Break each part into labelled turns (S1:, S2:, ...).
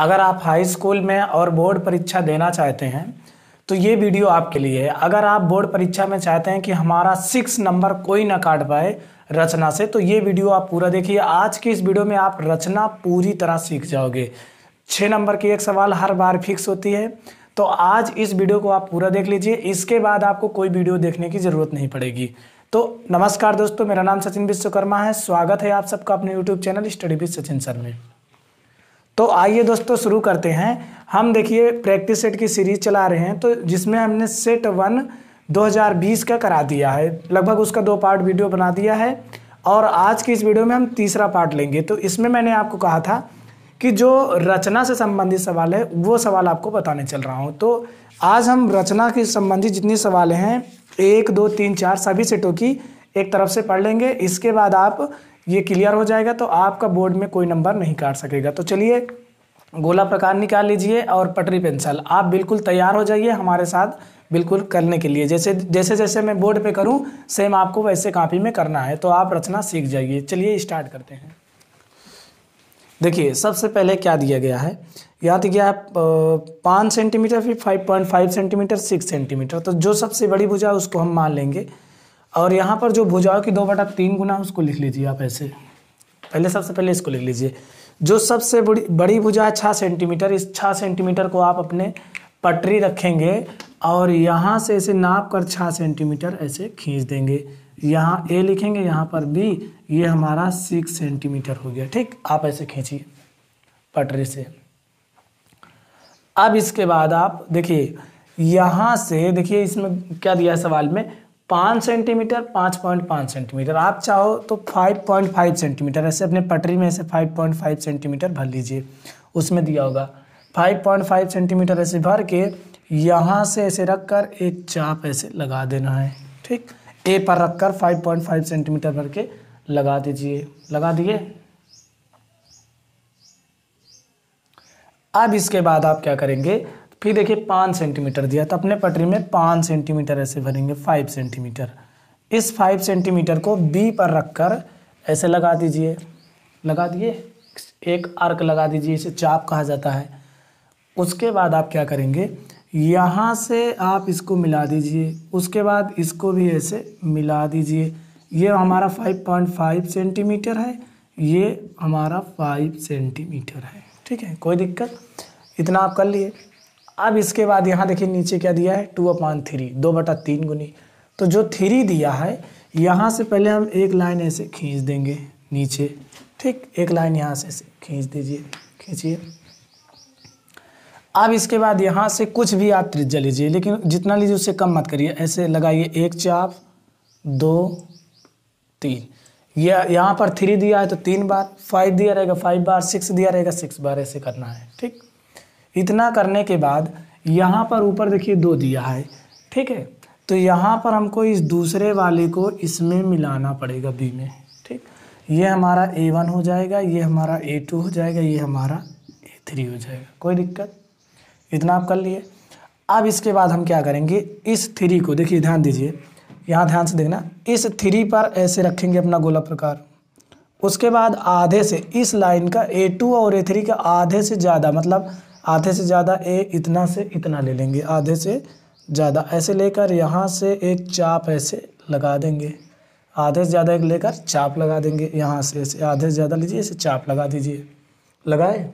S1: अगर आप high school में और बोर्ड परीक्षा देना चाहते हैं तो ये वीडियो आपके लिए है अगर आप बोर्ड परीक्षा में चाहते हैं कि हमारा सिक्स नंबर कोई ना काट पाए रचना से तो ये वीडियो आप पूरा देखिए आज की इस वीडियो में आप रचना पूरी तरह सीख जाओगे छः नंबर की एक सवाल हर बार फिक्स होती है तो आज इस वीडियो को आप पूरा देख लीजिए इसके बाद आपको कोई वीडियो देखने की ज़रूरत नहीं पड़ेगी तो नमस्कार दोस्तों मेरा नाम सचिन विश्वकर्मा है स्वागत है आप सबका अपने YouTube channel study with Sachin sir में तो आइए दोस्तों शुरू करते हैं हम देखिए प्रैक्टिस सेट की सीरीज चला रहे हैं तो जिसमें हमने सेट वन 2020 का करा दिया है लगभग उसका दो पार्ट वीडियो बना दिया है और आज की इस वीडियो में हम तीसरा पार्ट लेंगे तो इसमें मैंने आपको कहा था कि जो रचना से संबंधित सवाल है वो सवाल आपको बताने चल रहा हूँ तो आज हम रचना के संबंधित जितने सवाल हैं एक दो तीन चार सभी सेटों की एक तरफ से पढ़ लेंगे इसके बाद आप ये क्लियर हो जाएगा तो आपका बोर्ड में कोई नंबर नहीं काट सकेगा तो चलिए गोला प्रकार निकाल लीजिए और पटरी पेंसिल आप बिल्कुल तैयार हो जाइए हमारे साथ बिल्कुल करने के लिए जैसे जैसे जैसे मैं बोर्ड पे करूँ सेम आपको वैसे कापी में करना है तो आप रचना सीख जाइए चलिए स्टार्ट करते हैं देखिए सबसे पहले क्या दिया गया है यहाँ दिया गया है पाँच सेंटीमीटर फिर five point five centimetre six centimetre तो जो सबसे बड़ी भुजा उसको हम मान लेंगे और यहाँ पर जो भुजाओं की दो बटा तीन गुना उसको लिख लीजिए आप ऐसे पहले सबसे पहले इसको लिख लीजिए जो सबसे बड़ी बड़ी भुजा है छः सेंटीमीटर इस छः सेंटीमीटर को आप अपने पटरी रखेंगे और यहाँ से इसे नाप कर छः सेंटीमीटर ऐसे खींच देंगे यहाँ ए लिखेंगे यहाँ पर बी ये हमारा सिक्स सेंटीमीटर हो गया ठीक आप ऐसे खींचिए पटरी से अब इसके बाद आप देखिए यहाँ से देखिए इसमें क्या दिया है सवाल में पाँच सेंटीमीटर पाँच पॉइंट पाँच सेंटीमीटर आप चाहो तो फाइव पॉइंट फाइव सेंटीमीटर ऐसे अपने पटरी में ऐसे फाइव पॉइंट फाइव सेंटीमीटर भर लीजिए उसमें दिया होगा फाइव पॉइंट फाइव सेंटीमीटर ऐसे भर के यहाँ से ऐसे रख कर एक चाप ऐसे लगा देना है ठीक ए पर रख कर फाइव पॉइंट फाइव सेंटीमीटर भर के लगा दीजिए लगा दिए अब इसके बाद आप क्या करेंगे फिर देखिए पाँच सेंटीमीटर दिया तो अपने पटरी में पाँच सेंटीमीटर ऐसे भरेंगे फाइव सेंटीमीटर इस फाइव सेंटीमीटर को बी पर रखकर ऐसे लगा दीजिए लगा दिए एक आर्क लगा दीजिए इसे चाप कहा जाता है उसके बाद आप क्या करेंगे यहाँ से आप इसको मिला दीजिए उसके बाद इसको भी ऐसे मिला दीजिए ये हमारा 5.5 सेंटीमीटर है ये हमारा 5 सेंटीमीटर है ठीक है कोई दिक्कत इतना आप कर लिए अब इसके बाद यहाँ देखिए नीचे क्या दिया है टू अपान थ्री दो बटा तीन गुनी तो जो थ्री दिया है यहाँ से पहले हम एक लाइन ऐसे खींच देंगे नीचे ठीक एक लाइन यहाँ से ऐसे खींच दीजिए खींचिए अब इसके बाद यहाँ से कुछ भी आप त्रिज्या लीजिए लेकिन जितना लीजिए उससे कम मत करिए ऐसे लगाइए एक चाप दो तीन यह यहाँ पर थ्री दिया है तो तीन बार फाइव दिया रहेगा फाइव बार सिक्स दिया रहेगा सिक्स बार ऐसे करना है ठीक इतना करने के बाद यहाँ पर ऊपर देखिए दो दिया है ठीक है तो यहाँ पर हमको इस दूसरे वाले को इसमें मिलाना पड़ेगा बी में ठीक ये हमारा ए वन हो जाएगा ये हमारा ए टू हो जाएगा ये हमारा ए थ्री हो जाएगा कोई दिक्कत इतना आप कर लिए अब इसके बाद हम क्या करेंगे इस थ्री को देखिए ध्यान दीजिए यहाँ ध्यान से देखना इस थ्री पर ऐसे रखेंगे अपना गोला प्रकार उसके बाद आधे से इस लाइन का ए टू और ए थ्री का आधे से ज़्यादा मतलब आधे से ज़्यादा ए इतना से इतना ले लेंगे आधे से ज़्यादा ऐसे लेकर यहाँ से एक चाप ऐसे लगा देंगे आधे से ज़्यादा एक लेकर चाप लगा देंगे यहाँ से ऐसे आधे से ज़्यादा लीजिए ऐसे चाप लगा दीजिए लगाए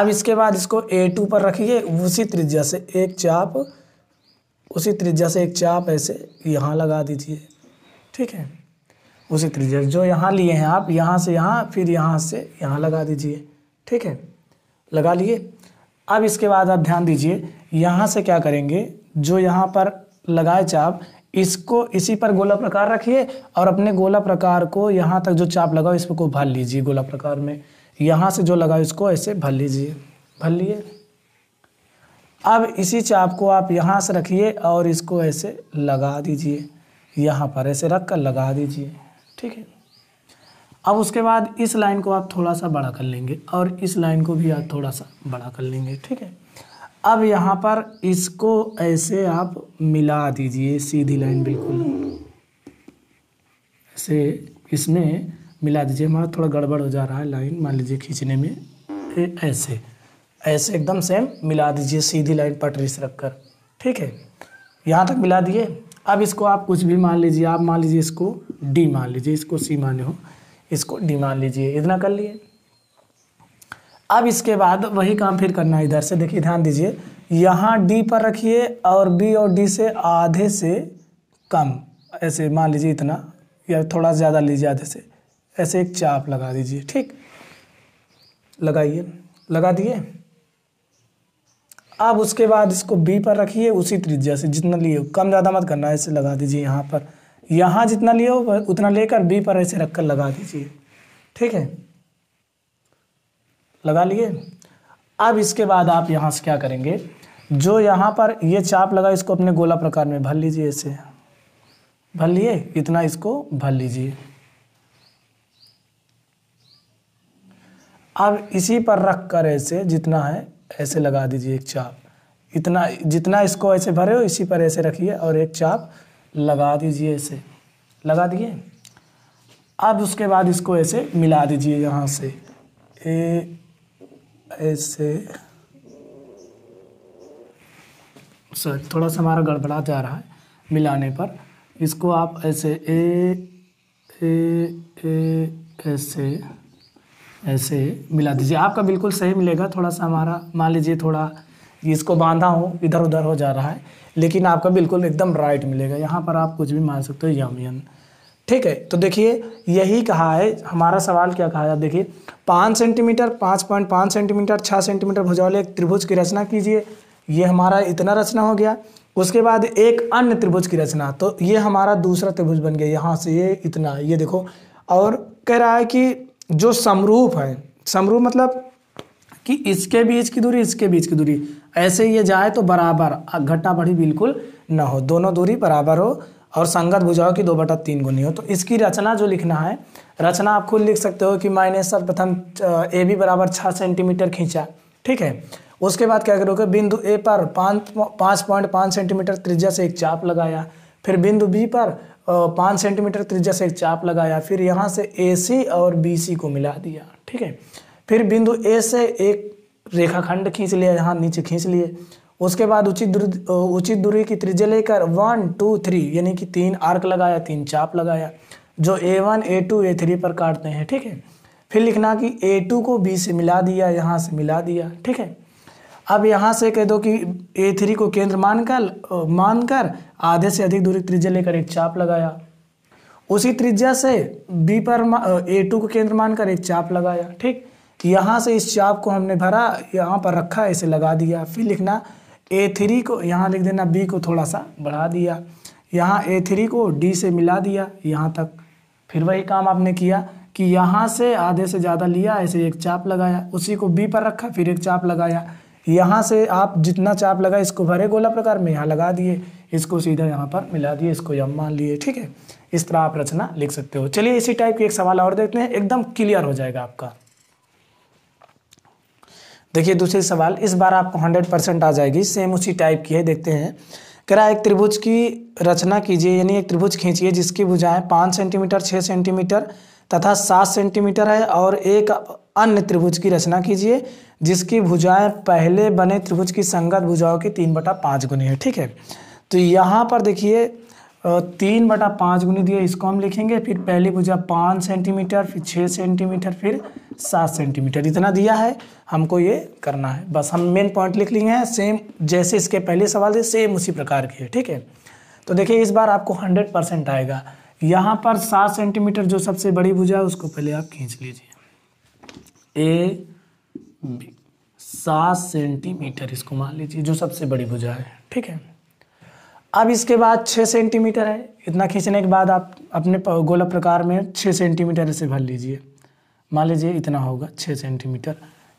S1: अब इसके बाद इसको ए टू पर रखिए उसी त्रिज्या से एक चाप उसी त्रिज्या से एक चाप ऐसे यहाँ लगा दीजिए ठीक है उसी त्रिज्या जो यहाँ लिए हैं आप यहाँ से यहाँ फिर यहाँ से यहाँ लगा दीजिए ठीक है लगा लिए अब इसके बाद आप ध्यान दीजिए यहाँ से क्या करेंगे जो यहाँ पर लगाए चाप इसको इसी पर गोला प्रकार रखिए और अपने गोला प्रकार को यहाँ तक जो चाप लगाओ इस पर को भर लीजिए गोला प्रकार में यहाँ से जो लगाओ इसको ऐसे भर लीजिए भर लिए अब इसी चाप को आप यहाँ से रखिए और इसको ऐसे लगा दीजिए यहाँ पर ऐसे रख कर लगा दीजिए ठीक है अब उसके बाद इस लाइन को आप थोड़ा सा बड़ा कर लेंगे और इस लाइन को भी आप थोड़ा सा बड़ा कर लेंगे ठीक है अब यहाँ पर इसको ऐसे आप मिला दीजिए सीधी लाइन बिल्कुल ऐसे इसमें मिला दीजिए हमारा थोड़ा गड़बड़ हो जा रहा है लाइन मान लीजिए खींचने में ऐसे ऐसे एकदम सेम मिला दीजिए सीधी लाइन पटरी से रख कर ठीक है यहाँ तक मिला दिए अब इसको आप कुछ भी मान लीजिए आप मान लीजिए इसको डी मान लीजिए इसको सी माने हो इसको डी मान लीजिए इतना कर लिए अब इसके बाद वही काम फिर करना है इधर से देखिए ध्यान दीजिए यहाँ डी पर रखिए और बी और डी से आधे से कम ऐसे मान लीजिए इतना या थोड़ा ज़्यादा लीजिए आधे से ऐसे एक चाप लगा दीजिए ठीक लगाइए लगा दिए अब उसके बाद इसको बी पर रखिए उसी त्रिज्या से जितना लिए कम ज़्यादा मत करना ऐसे लगा दीजिए यहाँ पर यहाँ जितना लिए हो उतना लेकर बी पर ऐसे रख कर लगा दीजिए ठीक है लगा लिए अब इसके बाद आप यहाँ से क्या करेंगे जो यहाँ पर ये चाप लगा इसको अपने गोला प्रकार में भर लीजिए ऐसे भर लिए इतना इसको भर लीजिए अब इसी पर रख कर ऐसे जितना है ऐसे लगा दीजिए एक चाप इतना जितना इसको ऐसे भरे हो इसी पर ऐसे रखिए और एक चाप लगा दीजिए ऐसे लगा दिए अब उसके बाद इसको ऐसे मिला दीजिए यहाँ से ए ऐसे सर थोड़ा सा हमारा गड़बड़ा जा रहा है मिलाने पर इसको आप ऐसे ए ए ए ऐसे ऐसे मिला दीजिए आपका बिल्कुल सही मिलेगा थोड़ा सा हमारा मान लीजिए थोड़ा इसको बांधा हो इधर उधर हो जा रहा है लेकिन आपका बिल्कुल एकदम राइट मिलेगा यहाँ पर आप कुछ भी मान सकते हो यमयन ठीक है तो देखिए यही कहा है हमारा सवाल क्या कहा है देखिए पाँच सेंटीमीटर पाँच पॉइंट पाँच सेंटीमीटर छः सेंटीमीटर भुजौले एक त्रिभुज की रचना कीजिए ये हमारा इतना रचना हो गया उसके बाद एक अन्य त्रिभुज की रचना तो ये हमारा दूसरा त्रिभुज बन गया यहाँ से ये इतना ये देखो और कह रहा है कि जो समरूप है समरूप मतलब कि इसके बीच की दूरी इसके बीच की दूरी ऐसे ये जाए तो बराबर घटा बढ़ी बिल्कुल न हो दोनों दूरी बराबर हो और संगत भुजाओं की दो बटा तीन गुनी हो तो इसकी रचना जो लिखना है रचना आप खुद लिख सकते हो कि मैंने सर्वप्रथम ए बी बराबर छः सेंटीमीटर खींचा ठीक है उसके बाद क्या करोगे बिंदु ए पर पाँच पाँच पॉइंट पाँच सेंटीमीटर त्रिज्या से एक चाप लगाया फिर बिंदु बी पर पाँच सेंटीमीटर त्रिज्या से एक चाप लगाया फिर यहाँ से ए सी और बी सी को मिला दिया ठीक है फिर बिंदु ए से एक रेखाखंड खींच लिया यहाँ नीचे खींच लिए उसके बाद उचित दूरी उचित दूरी की त्रिज्या लेकर वन टू थ्री यानी कि तीन आर्क लगाया तीन चाप लगाया जो A one A two A three पर काटते हैं ठीक है फिर लिखना कि ए टू को बी से मिला दिया यहाँ से मिला दिया ठीक है अब यहाँ से कह दो कि ए थ्री को केंद्र मानकर मानकर आधे से अधिक दूरी त्रिज्या लेकर एक चाप लगाया उसी त्रिज्या से बी पर ए टू को केंद्र मानकर एक चाप लगाया ठीक यहाँ से इस चाप को हमने भरा यहाँ पर रखा इसे लगा दिया फिर लिखना ए थ्री को यहाँ लिख देना बी को थोड़ा सा बढ़ा दिया यहाँ ए थ्री को डी से मिला दिया यहाँ तक फिर वही काम आपने किया कि यहाँ से आधे से ज़्यादा लिया ऐसे एक चाप लगाया उसी को बी पर रखा फिर एक चाप लगाया यहाँ से आप जितना चाप लगा इसको भरे गोला प्रकार में यहाँ लगा दिए इसको सीधा यहाँ पर मिला दिए इसको यम मान लिए ठीक है इस तरह आप रचना लिख सकते हो चलिए इसी टाइप के एक सवाल और देखते हैं एकदम क्लियर हो जाएगा आपका देखिए दूसरे सवाल इस बार आपको हंड्रेड परसेंट आ जाएगी सेम उसी टाइप की है देखते हैं करा एक त्रिभुज की रचना कीजिए यानी एक त्रिभुज खींचिए जिसकी भुजाएं पाँच सेंटीमीटर छः सेंटीमीटर तथा सात सेंटीमीटर है और एक अन्य त्रिभुज की रचना कीजिए जिसकी भुजाएं पहले बने त्रिभुज की संगत भुजाओं की तीन बटा पाँच गुनी है ठीक है तो यहाँ पर देखिए तीन बटा पाँच गुनी दिया इसको हम लिखेंगे फिर पहली भुजा पाँच सेंटीमीटर फिर छः सेंटीमीटर फिर सात सेंटीमीटर इतना दिया है हमको ये करना है बस हम मेन पॉइंट लिख लिए हैं सेम जैसे इसके पहले सवाल थे सेम उसी प्रकार के ठीक है तो देखिए इस बार आपको हंड्रेड परसेंट आएगा यहाँ पर सात सेंटीमीटर जो सबसे बड़ी भुजा है उसको पहले आप खींच लीजिए ए बी सात सेंटीमीटर इसको मान लीजिए जो सबसे बड़ी भुजा है ठीक है अब इसके बाद छः सेंटीमीटर है इतना खींचने के बाद आप अपने गोला प्रकार में छः सेंटीमीटर से भर लीजिए मान लीजिए इतना होगा छः सेंटीमीटर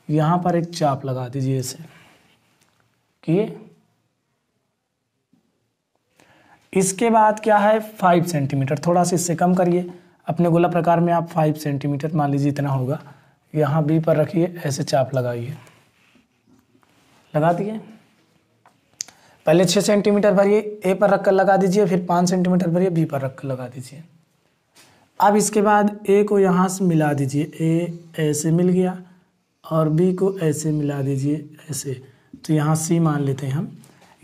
S1: यहाँ पर एक चाप लगा दीजिए इसे कि इसके बाद क्या है फाइव सेंटीमीटर थोड़ा सा इससे कम करिए अपने गोला प्रकार में आप फाइव सेंटीमीटर मान लीजिए इतना होगा यहाँ बी पर रखिए ऐसे चाप लगाइए लगा दिए पहले छः सेंटीमीटर भरिए ए पर रख कर लगा दीजिए फिर पाँच सेंटीमीटर भरिए बी पर रख कर लगा दीजिए अब इसके बाद ए को यहाँ से मिला दीजिए ए ऐसे मिल गया और बी को ऐसे मिला दीजिए ऐसे तो यहाँ सी मान लेते हैं हम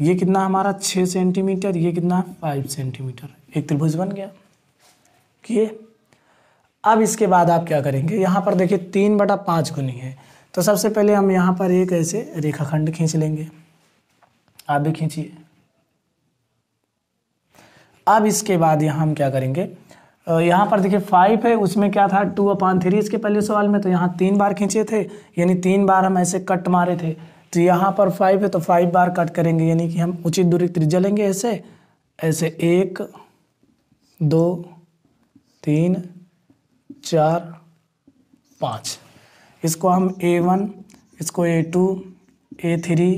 S1: ये कितना हमारा छः सेंटीमीटर ये कितना फाइव सेंटीमीटर एक त्रिभुज बन गया किए अब इसके बाद आप क्या करेंगे यहाँ पर देखिए तीन बटा पाँच गुनी है तो सबसे पहले हम यहाँ पर एक ऐसे रेखाखंड खींच लेंगे आप भी खींचिए अब इसके बाद यहाँ हम क्या करेंगे यहाँ पर देखिए फाइव है उसमें क्या था टू अपान थ्री इसके पहले सवाल में तो यहाँ तीन बार खींचे थे यानी तीन बार हम ऐसे कट मारे थे तो यहाँ पर फाइव है तो फाइव बार कट करेंगे यानी कि हम उचित दूरी त्रिज्या लेंगे ऐसे ऐसे एक दो तीन चार पाँच इसको हम ए वन इसको A two A three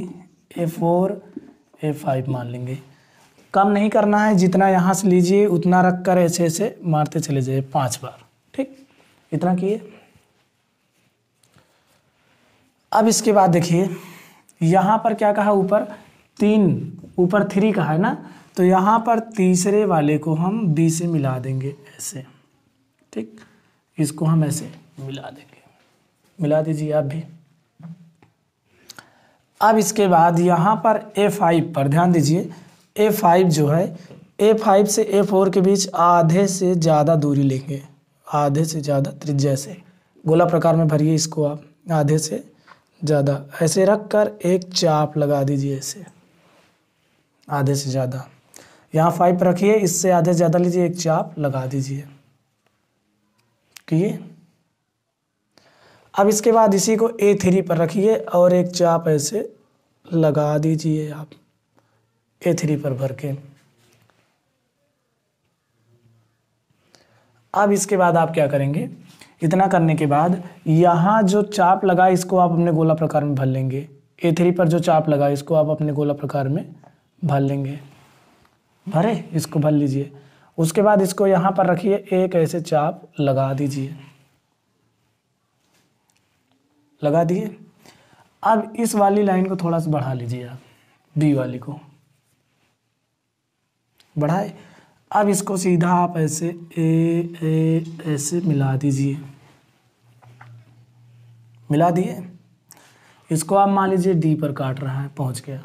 S1: A four A five मान लेंगे कम नहीं करना है जितना यहाँ से लीजिए उतना रख कर ऐसे ऐसे मारते चले जाइए पाँच बार ठीक इतना किए अब इसके बाद देखिए यहाँ पर क्या कहा ऊपर तीन ऊपर थ्री कहा है ना तो यहाँ पर तीसरे वाले को हम बी से मिला देंगे ऐसे ठीक इसको हम ऐसे मिला देंगे मिला दीजिए आप भी अब इसके बाद यहाँ पर ए फाइव पर ध्यान दीजिए ए फाइव जो है ए फाइव से ए फोर के बीच आधे से ज़्यादा दूरी लेंगे आधे से ज़्यादा त्रिज्या से गोला प्रकार में भरिए इसको आप आधे से ज़्यादा ऐसे रख कर एक चाप लगा दीजिए ऐसे आधे से ज़्यादा यहाँ फाइव रखिए इससे आधे ज़्यादा लीजिए एक चाप लगा दीजिए किए अब इसके बाद इसी को ए थ्री पर रखिए और एक चाप ऐसे लगा दीजिए आप ए थ्री पर भर के अब इसके बाद आप क्या करेंगे इतना करने के बाद यहाँ जो चाप लगा इसको आप अपने गोला प्रकार में भर लेंगे ए थ्री पर जो चाप लगा इसको आप अपने गोला प्रकार में भर लेंगे भरे इसको भर लीजिए उसके बाद इसको यहाँ पर रखिए एक ऐसे चाप लगा दीजिए लगा दिए अब इस वाली लाइन को थोड़ा सा बढ़ा लीजिए आप बी वाली को बढ़ाए अब इसको सीधा आप ऐसे ए ए ऐसे मिला दीजिए मिला दिए इसको आप मान लीजिए डी पर काट रहा है पहुंच गया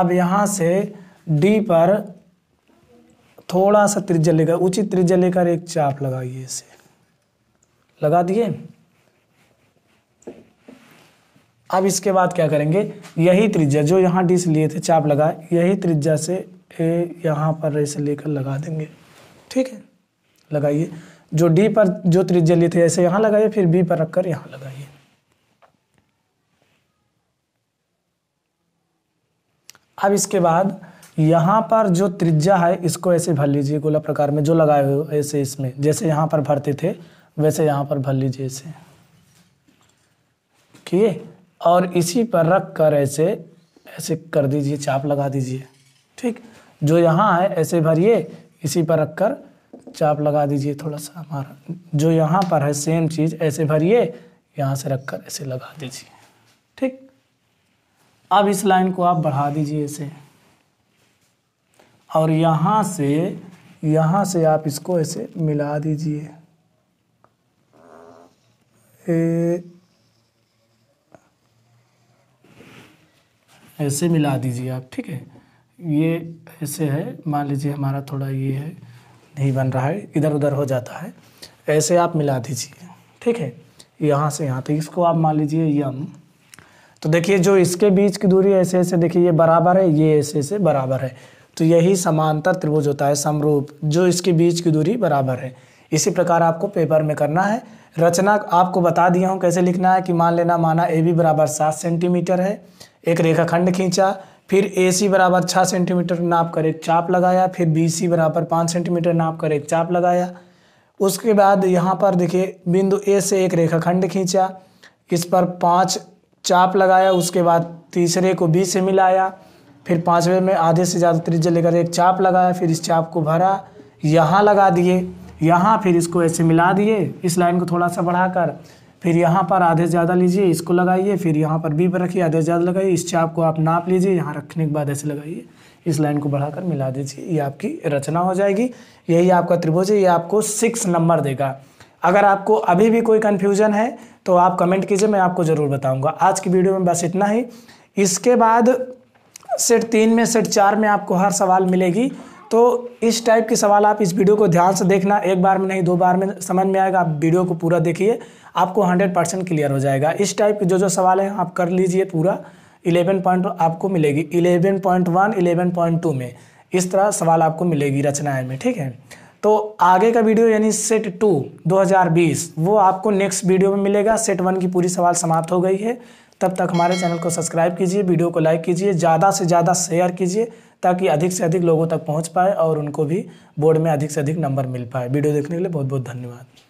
S1: अब यहां से डी पर थोड़ा सा त्रिज्या लेकर उचित त्रिज्या लेकर एक चाप लगाइए इसे लगा दिए अब इसके बाद क्या करेंगे यही त्रिज्या जो यहाँ डिस लिए थे चाप लगाए यही त्रिज्या से ए यहाँ पर ऐसे लेकर लगा देंगे ठीक है लगाइए जो डी पर जो त्रिज्या लिए थे ऐसे यहाँ लगाइए फिर बी पर रखकर यहाँ लगाइए अब इसके बाद यहाँ पर जो त्रिज्या है इसको ऐसे भर लीजिए गोला प्रकार में जो लगाए हुए ऐसे इसमें जैसे यहाँ पर भरते थे वैसे यहाँ पर भर लीजिए इसे ठीक है और इसी पर रख कर ऐसे ऐसे कर दीजिए चाप लगा दीजिए ठीक जो यहाँ है ऐसे भरिए इसी पर रख कर चाप लगा दीजिए थोड़ा सा हमारा जो यहाँ पर है सेम चीज़ ऐसे भरिए यहाँ से रख कर ऐसे लगा दीजिए ठीक अब इस लाइन को आप बढ़ा दीजिए ऐसे और यहाँ से यहाँ से आप इसको ऐसे मिला दीजिए ऐसे मिला दीजिए आप ठीक है ये ऐसे है मान लीजिए हमारा थोड़ा ये है नहीं बन रहा है इधर उधर हो जाता है ऐसे आप मिला दीजिए ठीक है यहाँ से यहाँ तक तो इसको आप मान लीजिए यम तो देखिए जो इसके बीच की दूरी ऐसे ऐसे देखिए ये बराबर है ये ऐसे ऐसे बराबर है तो यही समांतर त्रिभुज होता है समरूप जो इसके बीच की दूरी बराबर है इसी प्रकार आपको पेपर में करना है रचना आपको बता दिया हूँ कैसे लिखना है कि मान लेना माना ए बी बराबर सात सेंटीमीटर है एक रेखाखंड खींचा फिर ए सी बराबर छः सेंटीमीटर नाप कर एक चाप लगाया फिर बी सी बराबर पाँच सेंटीमीटर नाप कर एक चाप लगाया उसके बाद यहाँ पर देखिए बिंदु ए से एक रेखाखंड खींचा इस पर पाँच चाप लगाया उसके बाद तीसरे को बी से मिलाया फिर पाँचवें में आधे से ज़्यादा त्रिज्या लेकर एक चाप लगाया फिर इस चाप को भरा यहाँ लगा दिए यहाँ फिर इसको ऐसे मिला दिए इस लाइन को थोड़ा सा बढ़ाकर फिर यहाँ पर आधे से ज़्यादा लीजिए इसको लगाइए फिर यहाँ पर बी पर रखिए आधे से ज़्यादा लगाइए इस चाप को आप नाप लीजिए यहाँ रखने के बाद ऐसे लगाइए इस लाइन को बढ़ाकर मिला दीजिए ये आपकी रचना हो जाएगी यही आपका त्रिभुज है ये आपको सिक्स नंबर देगा अगर आपको अभी भी कोई कन्फ्यूजन है तो आप कमेंट कीजिए मैं आपको ज़रूर बताऊँगा आज की वीडियो में बस इतना ही इसके बाद सेट तीन में सेट चार में आपको हर सवाल मिलेगी तो इस टाइप के सवाल आप इस वीडियो को ध्यान से देखना एक बार में नहीं दो बार में समझ में आएगा आप वीडियो को पूरा देखिए आपको हंड्रेड परसेंट क्लियर हो जाएगा इस टाइप के जो जो सवाल हैं आप कर लीजिए पूरा इलेवन पॉइंट आपको मिलेगी eleven point one eleven point two में इस तरह सवाल आपको मिलेगी रचनाएँ में ठीक है तो आगे का वीडियो यानी सेट टू 2020 वो आपको नेक्स्ट वीडियो में मिलेगा सेट वन की पूरी सवाल समाप्त हो गई है तब तक हमारे चैनल को सब्सक्राइब कीजिए वीडियो को लाइक कीजिए ज़्यादा से ज़्यादा शेयर कीजिए ताकि अधिक से अधिक लोगों तक पहुँच पाए और उनको भी बोर्ड में अधिक से अधिक नंबर मिल पाए वीडियो देखने के लिए बहुत बहुत धन्यवाद